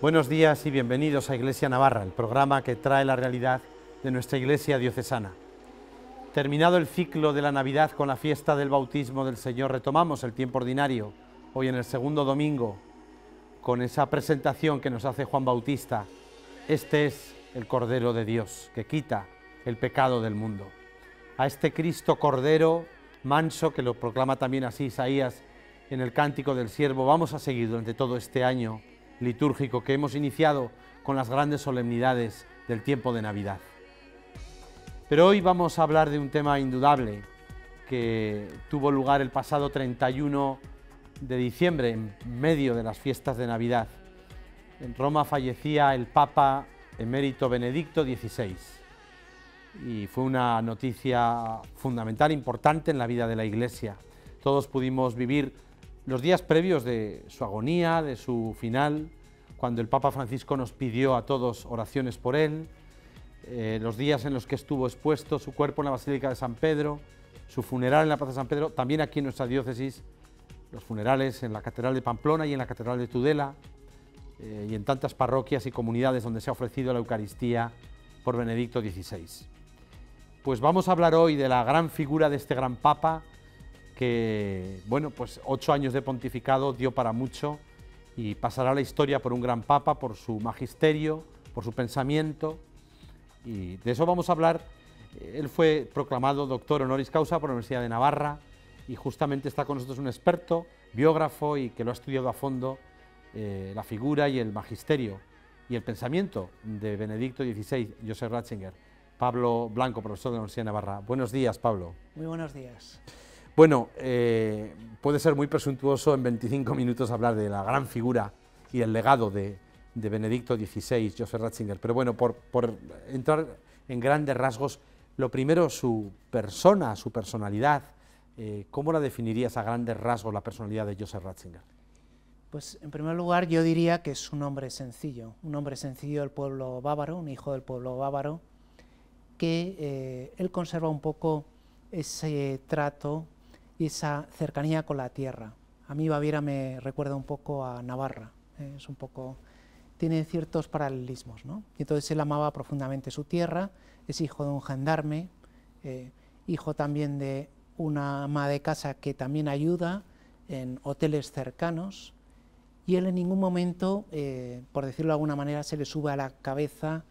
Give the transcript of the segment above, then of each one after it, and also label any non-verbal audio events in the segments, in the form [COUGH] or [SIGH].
Buenos días y bienvenidos a Iglesia Navarra, el programa que trae la realidad de nuestra Iglesia diocesana. Terminado el ciclo de la Navidad con la fiesta del bautismo del Señor, retomamos el tiempo ordinario, hoy en el segundo domingo, con esa presentación que nos hace Juan Bautista. Este es el Cordero de Dios, que quita el pecado del mundo. A este Cristo Cordero manso, que lo proclama también así Isaías en el cántico del siervo, vamos a seguir durante todo este año litúrgico que hemos iniciado con las grandes solemnidades del tiempo de Navidad. Pero hoy vamos a hablar de un tema indudable que tuvo lugar el pasado 31 de diciembre, en medio de las fiestas de Navidad. En Roma fallecía el Papa emérito Benedicto XVI y fue una noticia fundamental, importante en la vida de la Iglesia. Todos pudimos vivir los días previos de su agonía, de su final, cuando el Papa Francisco nos pidió a todos oraciones por él, eh, los días en los que estuvo expuesto su cuerpo en la Basílica de San Pedro, su funeral en la Plaza de San Pedro, también aquí en nuestra diócesis, los funerales en la Catedral de Pamplona y en la Catedral de Tudela, eh, y en tantas parroquias y comunidades donde se ha ofrecido la Eucaristía por Benedicto XVI. Pues vamos a hablar hoy de la gran figura de este gran Papa, que, bueno, pues ocho años de pontificado dio para mucho, y pasará la historia por un gran papa, por su magisterio, por su pensamiento, y de eso vamos a hablar. Él fue proclamado doctor honoris causa por la Universidad de Navarra y justamente está con nosotros un experto, biógrafo y que lo ha estudiado a fondo eh, la figura y el magisterio y el pensamiento de Benedicto XVI, Joseph Ratzinger. Pablo Blanco, profesor de la Universidad de Navarra. Buenos días, Pablo. Muy buenos días. Bueno, eh, puede ser muy presuntuoso en 25 minutos hablar de la gran figura y el legado de, Benedicto XVI, Joseph Ratzinger, pero bueno, por, entrar en grandes rasgos, lo primero, su persona, su personalidad, eh, ¿cómo la definirías a grandes rasgos la personalidad de Joseph Ratzinger? Pues en primer lugar yo diría que es un hombre sencillo, un hombre sencillo del pueblo bávaro, un hijo del pueblo bávaro, que eh, él conserva un poco ese trato esa cercanía con la tierra. A mí Baviera me recuerda un poco a Navarra, eh, es un poco, tiene ciertos paralelismos. ¿no? Y entonces él amaba profundamente su tierra, es hijo de un gendarme, eh, hijo también de una ama de casa que también ayuda en hoteles cercanos, y él en ningún momento, eh, por decirlo de alguna manera, se le sube a la cabeza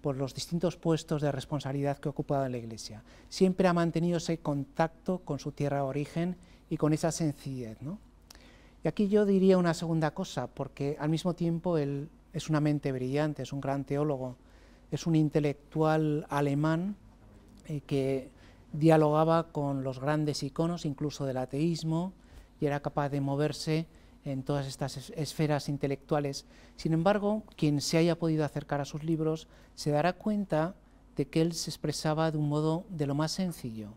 por los distintos puestos de responsabilidad que ha ocupado en la Iglesia. Siempre ha mantenido ese contacto con su tierra de origen y con esa sencillez. ¿no? Y aquí yo diría una segunda cosa, porque al mismo tiempo él es una mente brillante, es un gran teólogo, es un intelectual alemán eh, que dialogaba con los grandes iconos, incluso del ateísmo, y era capaz de moverse en todas estas esferas intelectuales. Sin embargo, quien se haya podido acercar a sus libros se dará cuenta de que él se expresaba de un modo de lo más sencillo.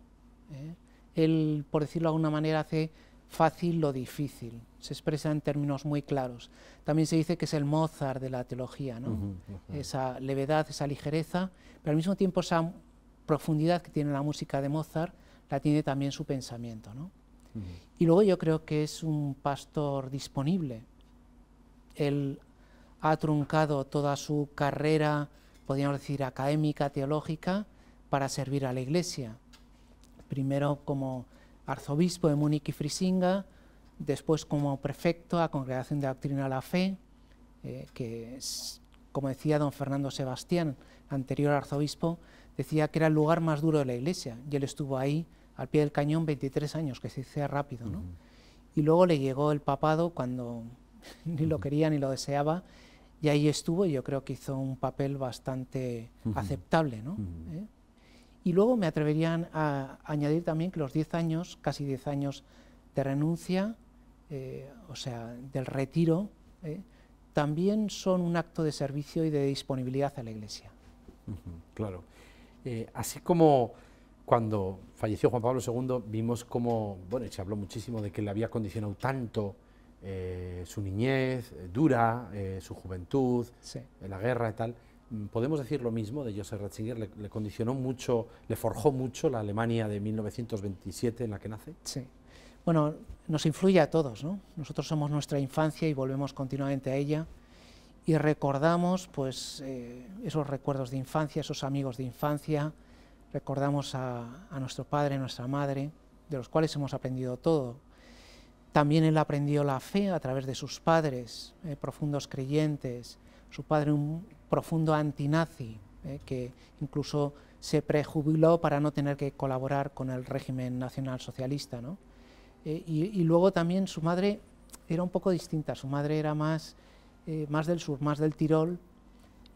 ¿eh? Él, por decirlo de alguna manera, hace fácil lo difícil, se expresa en términos muy claros. También se dice que es el Mozart de la teología, esa levedad, esa ligereza, pero al mismo tiempo esa profundidad que tiene la música de Mozart la tiene también su pensamiento. ¿no? Y luego yo creo que es un pastor disponible. Él ha truncado toda su carrera, podríamos decir, académica, teológica, para servir a la Iglesia. Primero como arzobispo de Múnich y Frisinga, después como prefecto a Congregación de Doctrina de la Fe, eh, que, como decía don Fernando Sebastián, anterior arzobispo, decía que era el lugar más duro de la Iglesia, y él estuvo ahí al pie del cañón 23 años, que se dice rápido, ¿no? Y luego le llegó el papado cuando [LAUGHS] ni lo quería ni lo deseaba, y ahí estuvo, y yo creo que hizo un papel bastante aceptable, ¿no? ¿Eh? Y luego me atreverían a añadir también que los 10 años, casi 10 años de renuncia, eh, o sea, del retiro, ¿eh? también son un acto de servicio y de disponibilidad a la Iglesia. Claro. así como cuando falleció Juan Pablo II vimos cómo, bueno, se habló muchísimo de que le había condicionado tanto eh, su niñez eh, dura, eh, su juventud, la guerra y tal. Mm, ¿Podemos decir lo mismo de Joseph Ratzinger? Le, condicionó mucho, le forjó mucho la Alemania de 1927 en la que nace? Sí. Bueno, nos influye a todos, ¿no? Nosotros somos nuestra infancia y volvemos continuamente a ella y recordamos pues, esos recuerdos de infancia, esos amigos de infancia, recordamos a, nuestro padre, y nuestra madre, de los cuales hemos aprendido todo. También él aprendió la fe a través de sus padres, eh, profundos creyentes, su padre un profundo antinazi, eh, que incluso se prejubiló para no tener que colaborar con el régimen nacionalsocialista. ¿no? Eh, y, luego también su madre era un poco distinta, su madre era más, más del sur, más del Tirol,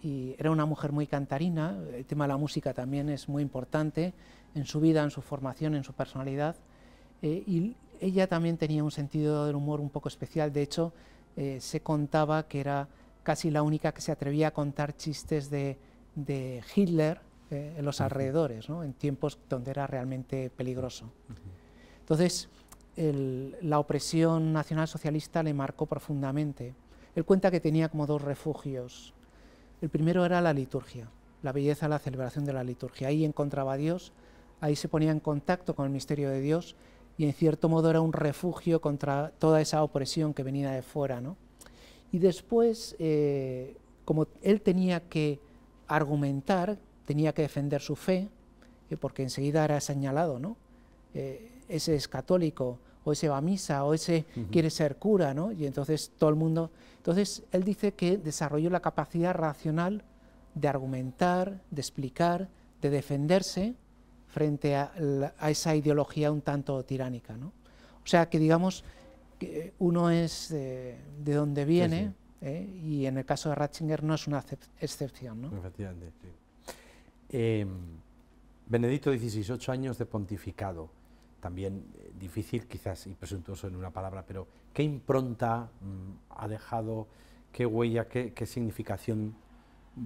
y era una mujer muy cantarina, el tema de la música también es muy importante en su vida, en su formación, en su personalidad, eh, y ella también tenía un sentido del humor un poco especial, de hecho eh, se contaba que era casi la única que se atrevía a contar chistes de, de Hitler eh, en los alrededores, ¿no? en tiempos donde era realmente peligroso. Entonces, la opresión nacionalsocialista le marcó profundamente. Él cuenta que tenía como dos refugios el primero era la liturgia, la belleza, la celebración de la liturgia. Ahí encontraba a Dios, ahí se ponía en contacto con el misterio de Dios y en cierto modo era un refugio contra toda esa opresión que venía de fuera. Y después, eh, como él tenía que argumentar, tenía que defender su fe, eh, porque enseguida era señalado, ¿no? Eh, ese es católico, o ese va a misa, o ese quiere ser cura, ¿no? Y entonces todo el mundo... Entonces él dice que desarrolló la capacidad racional de argumentar, de explicar, de defenderse frente a, esa ideología un tanto tiránica, ¿no? O sea que digamos que uno es de donde viene ¿eh? y en el caso de Ratzinger no es una excepción, ¿no? Efectivamente, sí. Em, Benedicto XVI, años de pontificado también eh, difícil, quizás y presuntuoso en una palabra, pero ¿qué impronta mm, ha dejado, qué huella, qué, significación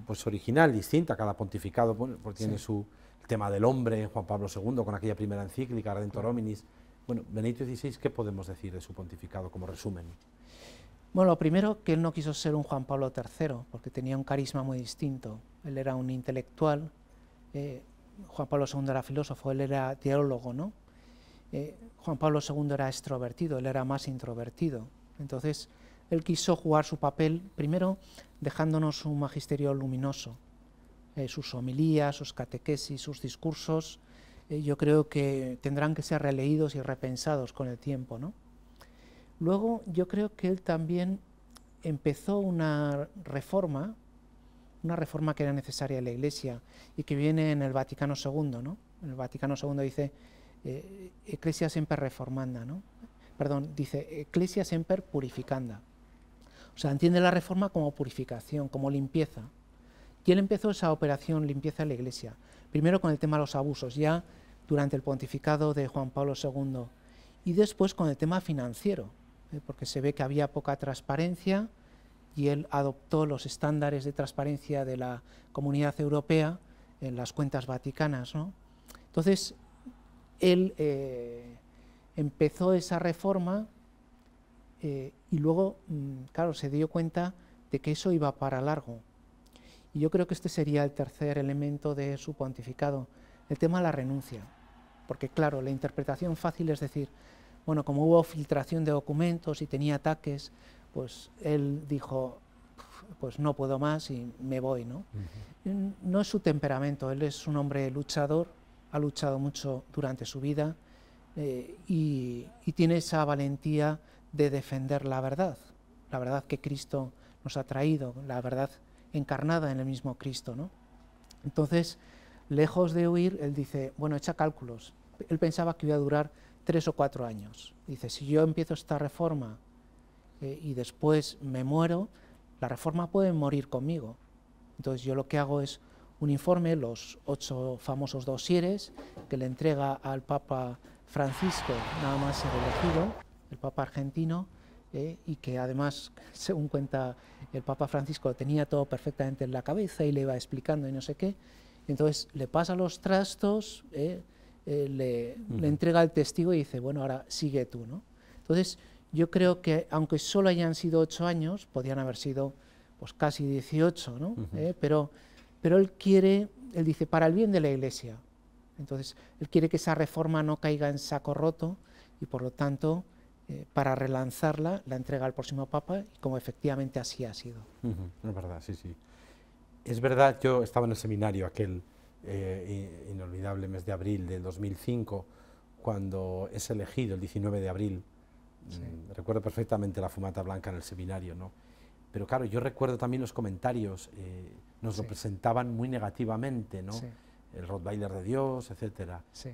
pues original, distinta? Cada pontificado porque tiene su tema del hombre, Juan Pablo II, con aquella primera encíclica, Redentor Hominis. Bueno, Benito XVI, ¿qué podemos decir de su pontificado como resumen? Bueno, primero, que él no quiso ser un Juan Pablo III, porque tenía un carisma muy distinto. Él era un intelectual, eh, Juan Pablo II era filósofo, él era teólogo, ¿no? Eh, Juan Pablo II era extrovertido, él era más introvertido. Entonces, él quiso jugar su papel, primero dejándonos un magisterio luminoso, eh, sus homilías, sus catequesis, sus discursos, eh, yo creo que tendrán que ser releídos y repensados con el tiempo. Luego, yo creo que él también empezó una reforma, una reforma que era necesaria en la Iglesia y que viene en el Vaticano II. En el Vaticano II dice eh, Ecclesia Semper Reformanda, ¿no? Perdón, dice Ecclesia Semper Purificanda. O sea, entiende la reforma como purificación, como limpieza. y él empezó esa operación limpieza de la Iglesia? Primero con el tema de los abusos, ya durante el pontificado de Juan Pablo II, y después con el tema financiero, ¿eh? porque se ve que había poca transparencia y él adoptó los estándares de transparencia de la Comunidad Europea en las cuentas vaticanas. ¿no? Entonces, él eh, empezó esa reforma eh, y luego, mm, claro, se dio cuenta de que eso iba para largo. Y yo creo que este sería el tercer elemento de su cuantificado, el tema de la renuncia. Porque claro, la interpretación fácil es decir, bueno, como hubo filtración de documentos y tenía ataques, pues él dijo, pues no puedo más y me voy, ¿no? Mm, no es su temperamento, él es un hombre luchador, ha luchado mucho durante su vida eh, y, tiene esa valentía de defender la verdad, la verdad que Cristo nos ha traído, la verdad encarnada en el mismo Cristo. Entonces, lejos de huir, él dice, bueno, echa cálculos. Él pensaba que iba a durar tres o cuatro años. Dice, si yo empiezo esta reforma eh, y después me muero, la reforma puede morir conmigo. Entonces yo lo que hago es un informe, los ocho famosos dosieres, que le entrega al Papa Francisco, nada más elegido, el Papa argentino, eh, y que además, [LAUGHS] según cuenta el Papa Francisco, tenía todo perfectamente en la cabeza y le iba explicando y no sé qué. Entonces le pasa los trastos, eh, eh, le, entrega el testigo y dice, bueno, ahora sigue tú. ¿no? Entonces yo creo que aunque solo hayan sido ocho años, podían haber sido pues, casi 18, ¿no? pero pero él quiere, él dice, para el bien de la iglesia. Entonces, él quiere que esa reforma no caiga en saco roto y por lo tanto, eh, para relanzarla, la entrega al próximo Papa, y como efectivamente así ha sido. es verdad, sí, sí. Es verdad, yo estaba en el seminario aquel eh, inolvidable mes de abril de 2005, cuando es elegido el 19 de abril. Mm, recuerdo perfectamente la fumata blanca en el seminario, ¿no? Pero claro, yo recuerdo también los comentarios, eh, nos lo presentaban muy negativamente, ¿no? El Rottweiler de Dios, etc.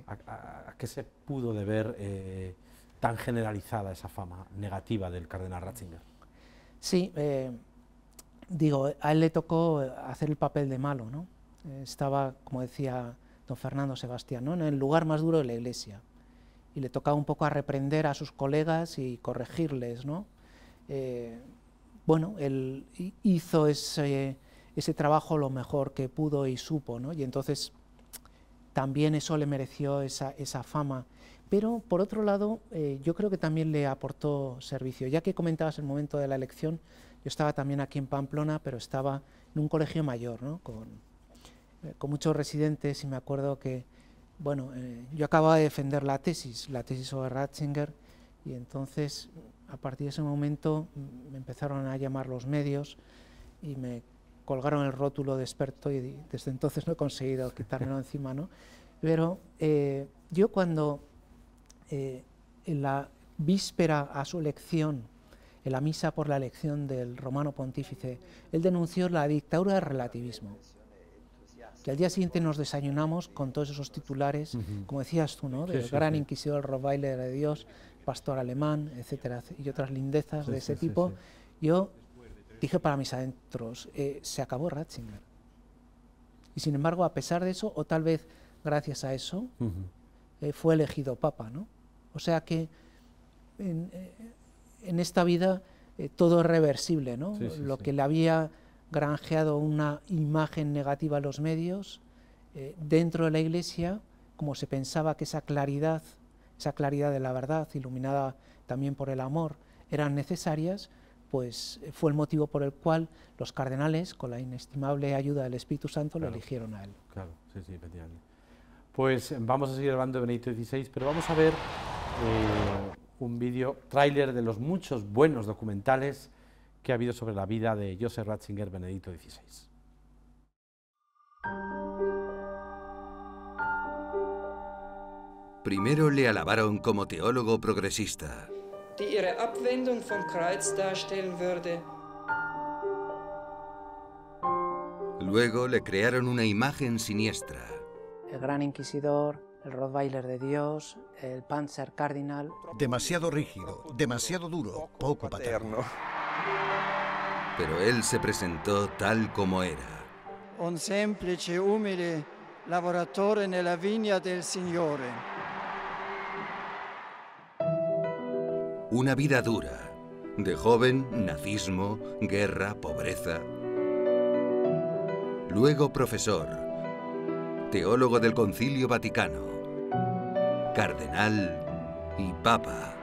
¿A, qué se pudo deber eh, tan generalizada esa fama negativa del cardenal Ratzinger? Sí, eh, digo, a él le tocó hacer el papel de malo, ¿no? Estaba, como decía don Fernando Sebastián, ¿no? en el lugar más duro de la iglesia. Y le tocaba un poco a reprender a sus colegas y corregirles, ¿no? Eh, bueno, él hizo ese, trabajo lo mejor que pudo y supo, ¿no? Y entonces también eso le mereció esa, fama. Pero por otro lado, eh, yo creo que también le aportó servicio. Ya que comentabas el momento de la elección, yo estaba también aquí en Pamplona, pero estaba en un colegio mayor, ¿no? con, eh, muchos residentes y me acuerdo que, bueno, eh, yo acababa de defender la tesis, la tesis sobre Ratzinger, y entonces a partir de ese momento me empezaron a llamar los medios y me colgaron el rótulo de experto y desde entonces no he conseguido [LAUGHS] quitármelo encima, ¿no? Pero eh, yo cuando eh, en la víspera a su elección, en la misa por la elección del romano pontífice, él denunció la dictadura del relativismo. Que al día siguiente nos desayunamos con todos esos titulares, como decías tú, ¿no? Del gran inquisidor Robaile de Dios, pastor alemán, etcétera, y otras lindezas de ese tipo, yo dije para mis adentros, eh, se acabó Ratzinger. Y sin embargo, a pesar de eso, o tal vez gracias a eso, eh, fue elegido papa, ¿no? O sea que en, eh, esta vida todo es reversible, ¿no? Lo que le había granjeado una imagen negativa a los medios, dentro de la Iglesia, como se pensaba que esa claridad esa claridad de la verdad, iluminada también por el amor, eran necesarias, pues eh, fue el motivo por el cual los cardenales, con la inestimable ayuda del Espíritu Santo, lo eligieron a él. Claro, sí, sí, efectivamente. Pues eh, vamos a seguir hablando de Benedicto XVI, pero vamos a ver eh, un vídeo, tráiler de los muchos buenos documentales que ha habido sobre la vida de Joseph Ratzinger Benedicto XVI. Primero le alabaron como teólogo progresista. Luego le crearon una imagen siniestra. El gran inquisidor, el Rottweiler de Dios, el Panzer Cardinal. Demasiado rígido, demasiado duro, poco paterno. Pero él se presentó tal como era. Un simple, humilde en la viña del Señor. Una vida dura, de joven, nazismo, guerra, pobreza. Luego profesor, teólogo del Concilio Vaticano, cardenal y papa.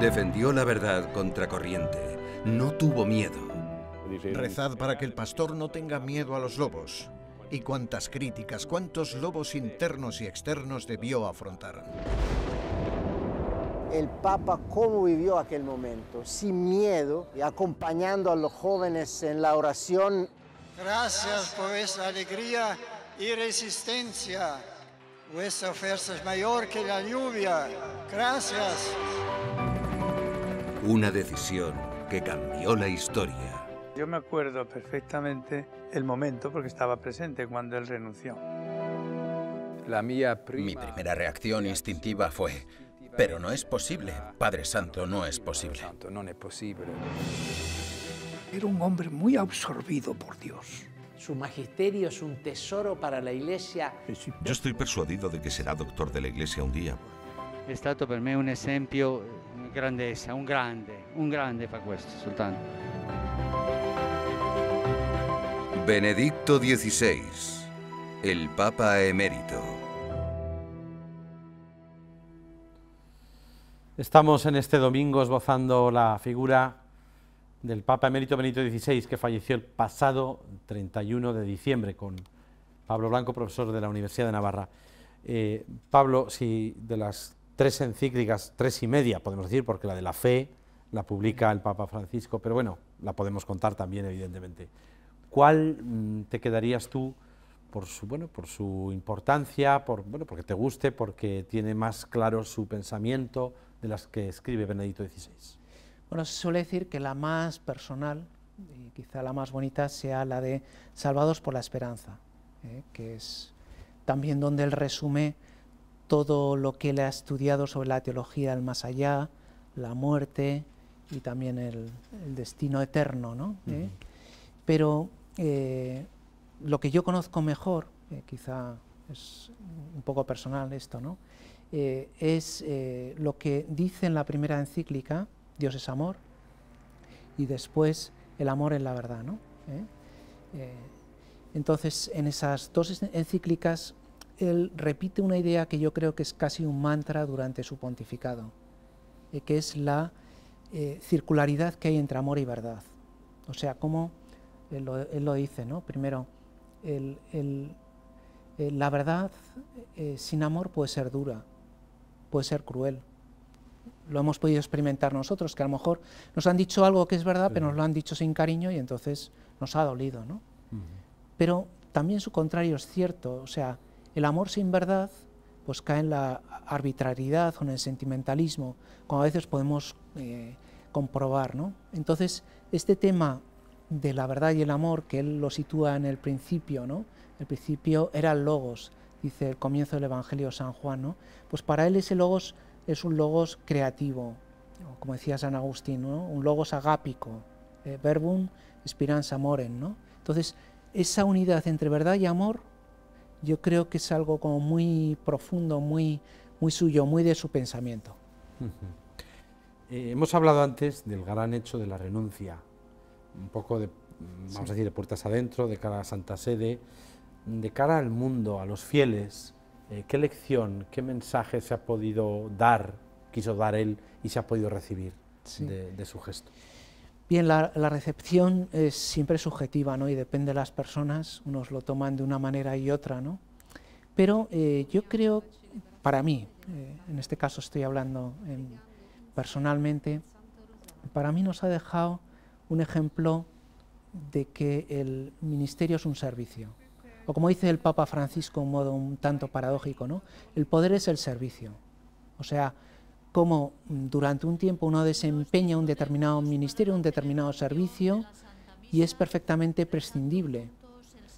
Defendió la verdad contracorriente, no tuvo miedo. Rezad para que el pastor no tenga miedo a los lobos. Y cuántas críticas, cuántos lobos internos y externos debió afrontar el Papa cómo vivió aquel momento, sin miedo, y acompañando a los jóvenes en la oración. Gracias por esa alegría y resistencia. Vuestra oferta es mayor que la lluvia. Gracias. Una decisión que cambió la historia. Yo me acuerdo perfectamente el momento porque estaba presente cuando él renunció. La mía Mi primera reacción instintiva fue, pero no es posible, Padre Santo, no es posible. Era un hombre muy absorbido por Dios. Su magisterio es un tesoro para la Iglesia. Yo estoy persuadido de que será doctor de la Iglesia un día. Es stato para mí un ejemplo, grande un grande, un grande para questo soltanto. Benedicto XVI, el Papa Emérito. Estamos en este domingo esbozando la figura del Papa Emérito Benito XVI, que falleció el pasado 31 de diciembre, con Pablo Blanco, profesor de la Universidad de Navarra. Eh, Pablo, si de las tres encíclicas, tres y media, podemos decir, porque la de la fe la publica el Papa Francisco, pero bueno, la podemos contar también, evidentemente. ¿Cuál mm, te quedarías tú por su, bueno, por su importancia, por, bueno, porque te guste, porque tiene más claro su pensamiento? de las que escribe Benedito XVI? Bueno, se suele decir que la más personal, y quizá la más bonita, sea la de Salvados por la Esperanza, ¿eh? que es también donde él resume todo lo que él ha estudiado sobre la teología del más allá, la muerte y también el, destino eterno. ¿no? ¿Eh? Pero eh, lo que yo conozco mejor, quizá es un poco personal esto, ¿no? Eh, es eh, lo que dice en la primera encíclica, Dios es amor, y después el amor es la verdad. ¿no? ¿Eh? entonces, en esas dos encíclicas, él repite una idea que yo creo que es casi un mantra durante su pontificado, que es la circularidad que hay entre amor y verdad. O sea, como él lo, dice, ¿no? primero, la verdad sin amor puede ser dura, puede ser cruel. Lo hemos podido experimentar nosotros, que a lo mejor nos han dicho algo que es verdad, pero nos lo han dicho sin cariño y entonces nos ha dolido. Pero también su contrario es cierto, o sea, el amor sin verdad pues cae en la arbitrariedad o en el sentimentalismo, como a veces podemos eh, comprobar. Entonces, este tema de la verdad y el amor, que él lo sitúa en el principio, ¿no? el principio era el logos, dice el comienzo del Evangelio San Juan, pues para él ese logos es un logos creativo, como decía San Agustín, un logos agápico, eh, verbum spirans amoren. ¿no? Entonces, esa unidad entre verdad y amor yo creo que es algo como muy profundo, muy, muy suyo, muy de su pensamiento. Eh, hemos hablado antes del gran hecho de la renuncia, un poco de, vamos a decir, de puertas adentro, de cara a Santa Sede, de cara al mundo, a los fieles, eh, ¿qué lección, qué mensaje se ha podido dar, quiso dar él y se ha podido recibir de, su gesto? Bien, la, recepción es siempre subjetiva ¿no? y depende de las personas, unos lo toman de una manera y otra, ¿no? pero eh, yo creo, para mí, eh, en este caso estoy hablando em, personalmente, para mí nos ha dejado un ejemplo de que el ministerio es un servicio o como dice el Papa Francisco, un modo un tanto paradójico, ¿no? El poder es el servicio. O sea, como mm, durante un tiempo uno desempeña un determinado ministerio, un determinado servicio, y es perfectamente prescindible.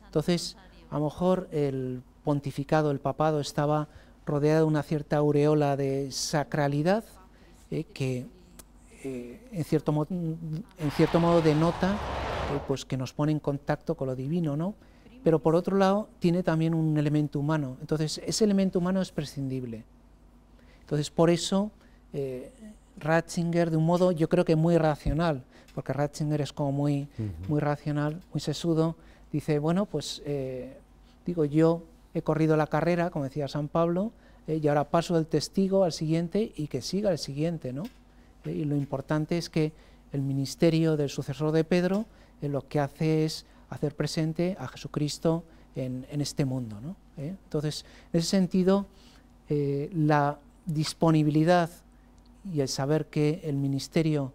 Entonces, a lo mejor el pontificado, el papado, estaba rodeado de una cierta aureola de sacralidad eh, que eh, en, cierto en cierto modo denota eh, pues que nos pone en contacto con lo divino, ¿no? pero por otro lado tiene también un elemento humano. Entonces, ese elemento humano es prescindible. Entonces, por eso eh, Ratzinger, de un modo yo creo que muy racional, porque Ratzinger es como muy, muy racional, muy sesudo, dice, bueno, pues eh, digo, yo he corrido la carrera, como decía San Pablo, eh, y ahora paso el testigo al siguiente y que siga el siguiente, ¿no? y lo importante es que el ministerio del sucesor de Pedro lo que hace es hacer presente a Jesucristo en, este mundo. ¿Eh? Entonces, en ese sentido, eh, la disponibilidad y el saber que el ministerio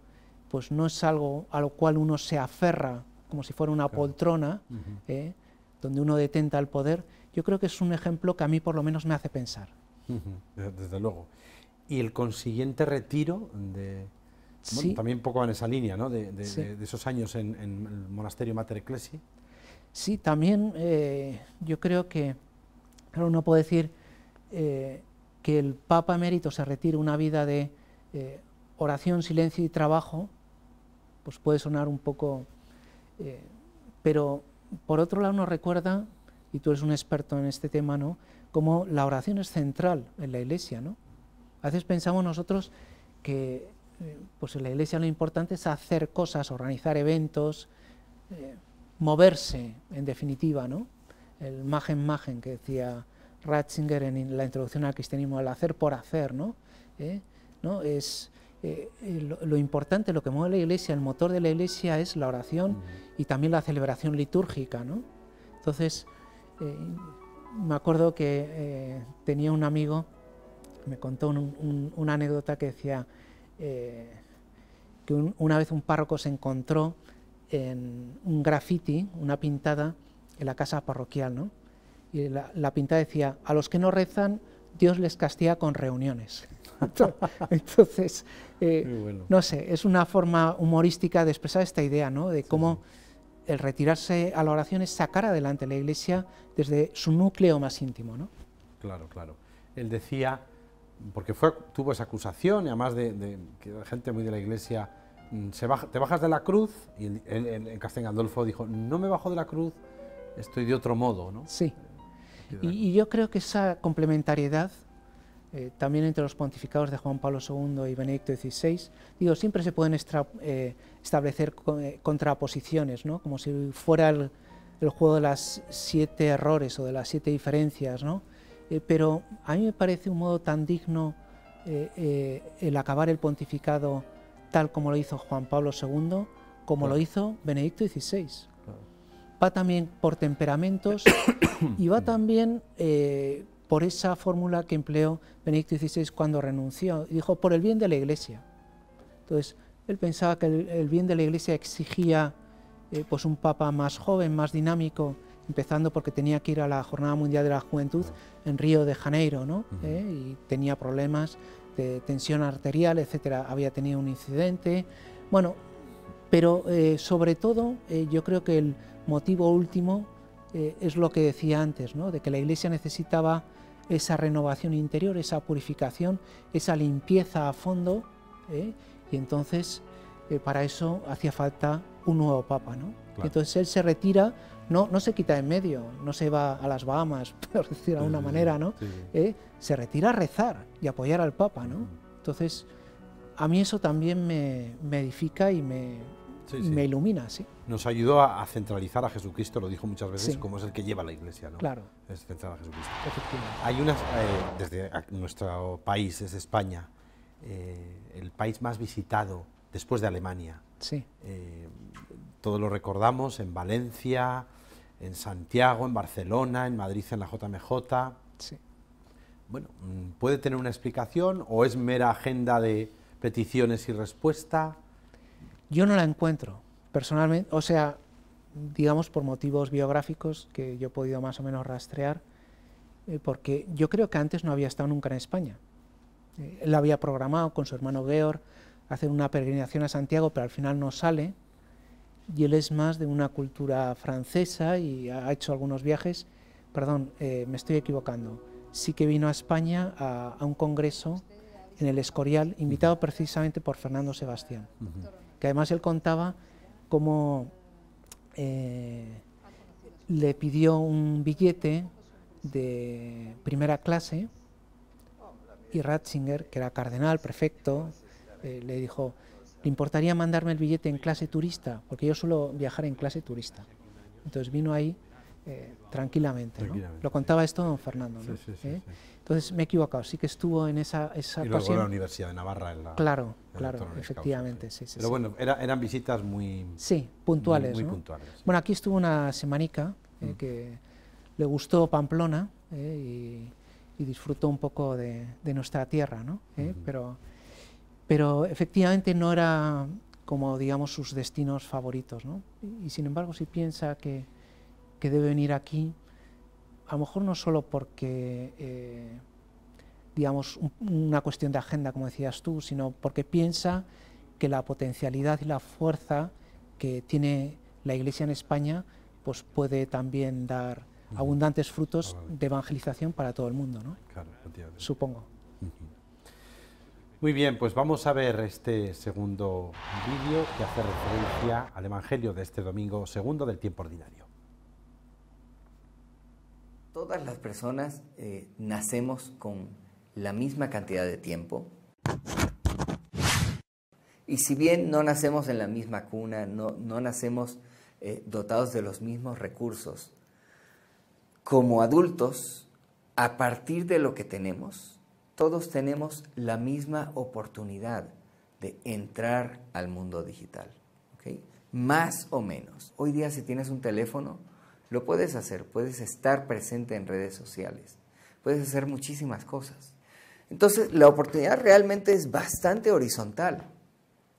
pues no es algo a lo cual uno se aferra como si fuera una poltrona, ¿eh? donde uno detenta el poder, yo creo que es un ejemplo que a mí por lo menos me hace pensar. desde luego. Y el consiguiente retiro de, también un poco en esa línea, ¿no? De, esos años en, el monasterio Mater Ecclesi. Sí, también eh, yo creo que, claro, uno puede decir eh, que el Papa Mérito se retire una vida de eh, oración, silencio y trabajo, pues puede sonar un poco, pero por otro lado uno recuerda, y tú eres un experto en este tema, ¿no? Como la oración es central en la Iglesia, ¿no? A veces pensamos nosotros que eh, pues en la iglesia lo importante es hacer cosas, organizar eventos, eh, moverse, en definitiva, ¿no? El magen magen que decía Ratzinger en la introducción al cristianismo, el hacer por hacer, ¿no? ¿Eh? ¿No? Es, lo, importante, lo que mueve la iglesia, el motor de la iglesia es la oración y también la celebración litúrgica, ¿no? Entonces, me acuerdo que tenía un amigo, me contó una anécdota que decía, eh, que una vez un párroco se encontró en un graffiti, una pintada, en la casa parroquial, ¿no? Y la, pintada decía, a los que no rezan, Dios les castiga con reuniones. [LAUGHS] Entonces, eh, no sé, es una forma humorística de expresar esta idea, ¿no? De cómo el retirarse a la oración es sacar adelante la Iglesia desde su núcleo más íntimo, ¿no? Claro, claro. Él decía porque fue, tuvo esa acusación y además de, que la gente muy de la iglesia mm, se te bajas de la cruz y en el, el dijo, no me bajo de la cruz, estoy de otro modo, ¿no? Sí. Y, yo creo que esa complementariedad eh, también entre los pontificados de Juan Pablo II y Benedicto XVI, digo, siempre se pueden eh, establecer eh, contraposiciones, ¿no? Como si fuera el, el juego de las siete errores o de las siete diferencias, ¿no? Eh, pero a mí me parece un modo tan digno eh, eh, el acabar el pontificado tal como lo hizo Juan Pablo II, como lo hizo Benedicto XVI. Va también por temperamentos y va también por esa fórmula que empleó Benedicto XVI cuando renunció. Dijo, por el bien de la Iglesia. Entonces, él pensaba que el, bien de la Iglesia exigía pues un papa más joven, más dinámico, empezando porque tenía que ir a la Jornada Mundial de la Juventud en Río de Janeiro, ¿no? Eh, y tenía problemas de tensión arterial, etcétera, había tenido un incidente, bueno, pero eh, sobre todo eh, yo creo que el motivo último es lo que decía antes, ¿no? de que la Iglesia necesitaba esa renovación interior, esa purificación, esa limpieza a fondo, y entonces eh, para eso hacía falta un nuevo papa, ¿no? Entonces él se retira, no, no se quita en medio, no se va a las Bahamas, [LAUGHS] por decir de alguna manera, ¿no? Eh, se retira a rezar y apoyar al papa, ¿no? Entonces, a mí eso también me, edifica y me, ilumina, sí. Nos ayudó a, centralizar a Jesucristo, lo dijo muchas veces, como es el que lleva la iglesia, ¿no? Claro. Es central a Jesucristo. Efectivamente. Hay unas, eh, desde nuestro país, es España, el país más visitado después de Alemania. Sí. Eh, todos lo recordamos en Valencia, en Santiago, en Barcelona, en Madrid, en la JMJ. Sí. Bueno, mm, ¿puede tener una explicación o es mera agenda de peticiones y respuesta? Yo no la encuentro, personalmente. O sea, digamos por motivos biográficos que yo he podido más o menos rastrear, eh, porque yo creo que antes no había estado nunca en España. Eh, él él había programado con su hermano Georg, hacer una peregrinación a Santiago, pero al final no sale, y él es más de una cultura francesa y ha hecho algunos viajes, perdón, eh, me estoy equivocando, sí que vino a España a, un congreso en el Escorial, invitado precisamente por Fernando Sebastián, que además él contaba cómo eh, le pidió un billete de primera clase y Ratzinger, que era cardenal, prefecto, eh, le dijo, ¿le importaría mandarme el billete en clase turista? Porque yo suelo viajar en clase turista. Entonces vino ahí eh, tranquilamente. Lo contaba esto don Fernando. ¿Eh? Entonces me he equivocado, sí que estuvo en esa, esa y luego la Universidad de Navarra. En la, claro, claro, efectivamente. sí. Pero bueno, eran visitas muy... Sí, puntuales. Muy, puntuales bueno, aquí estuvo una semanica mm. que le gustó Pamplona y, disfrutó un poco de, nuestra tierra, ¿no? Pero pero efectivamente no era como digamos sus destinos favoritos. ¿no? Y, sin embargo, si piensa que, debe venir aquí, a lo mejor no solo porque, eh, digamos, una cuestión de agenda, como decías tú, sino porque piensa que la potencialidad y la fuerza que tiene la Iglesia en España, pues puede también dar abundantes frutos de evangelización para todo el mundo, ¿no? Claro, Supongo. Muy bien, pues vamos a ver este segundo vídeo que hace referencia al Evangelio de este domingo segundo del tiempo ordinario. Todas las personas eh, nacemos con la misma cantidad de tiempo. Y si bien no nacemos en la misma cuna, no, nacemos eh, dotados de los mismos recursos, como adultos, a partir de lo que tenemos, todos tenemos la misma oportunidad de entrar al mundo digital, más o menos. Hoy día si tienes un teléfono, lo puedes hacer, puedes estar presente en redes sociales, puedes hacer muchísimas cosas. Entonces, la oportunidad realmente es bastante horizontal.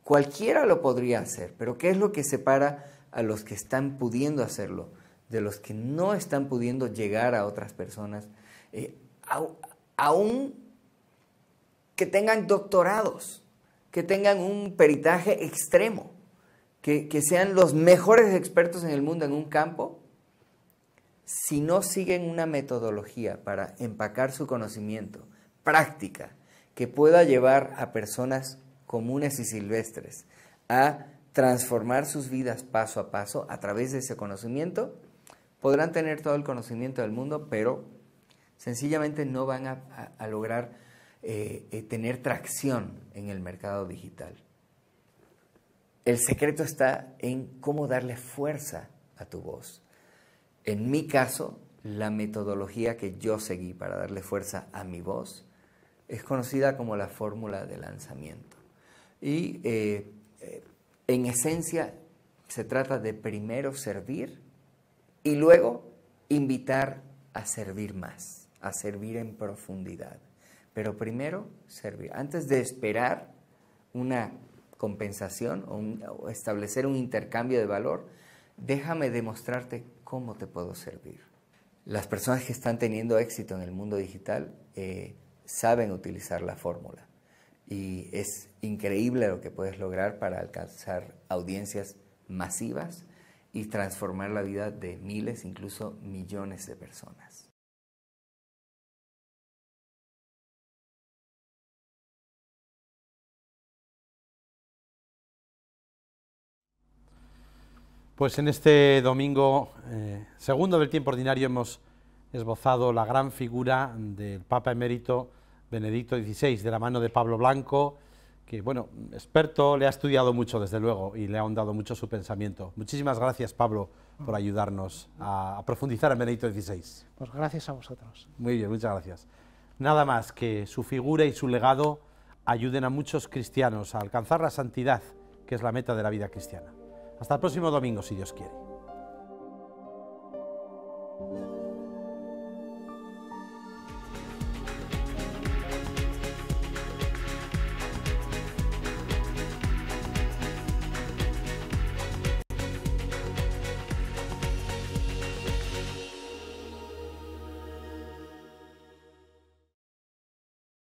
Cualquiera lo podría hacer, pero ¿qué es lo que separa a los que están pudiendo hacerlo de los que no están pudiendo llegar a otras personas? Eh, aún que tengan doctorados, que tengan un peritaje extremo, que, sean los mejores expertos en el mundo en un campo, si no siguen una metodología para empacar su conocimiento, práctica, que pueda llevar a personas comunes y silvestres a transformar sus vidas paso a paso a través de ese conocimiento, podrán tener todo el conocimiento del mundo, pero sencillamente no van a, a lograr eh, eh, tener tracción en el mercado digital. El secreto está en cómo darle fuerza a tu voz. En mi caso, la metodología que yo seguí para darle fuerza a mi voz es conocida como la fórmula de lanzamiento. Y eh, en esencia se trata de primero servir y luego invitar a servir más, a servir en profundidad. Pero primero servir. Antes de esperar una compensación o, establecer un intercambio de valor, déjame demostrarte cómo te puedo servir. Las personas que están teniendo éxito en el mundo digital eh, saben utilizar la fórmula y es increíble lo que puedes lograr para alcanzar audiencias masivas y transformar la vida de miles, incluso millones de personas. Pues en este domingo eh, segundo del tiempo ordinario hemos esbozado la gran figura del Papa emérito Benedicto XVI, de la mano de Pablo Blanco, que, bueno, experto, le ha estudiado mucho, desde luego, y le ha ahondado mucho su pensamiento. Muchísimas gracias, Pablo, por ayudarnos a, a profundizar en Benedicto XVI. Pues gracias a vosotros. Muy bien, muchas gracias. Nada más que su figura y su legado ayuden a muchos cristianos a alcanzar la santidad, que es la meta de la vida cristiana. Hasta el próximo domingo, si Dios quiere.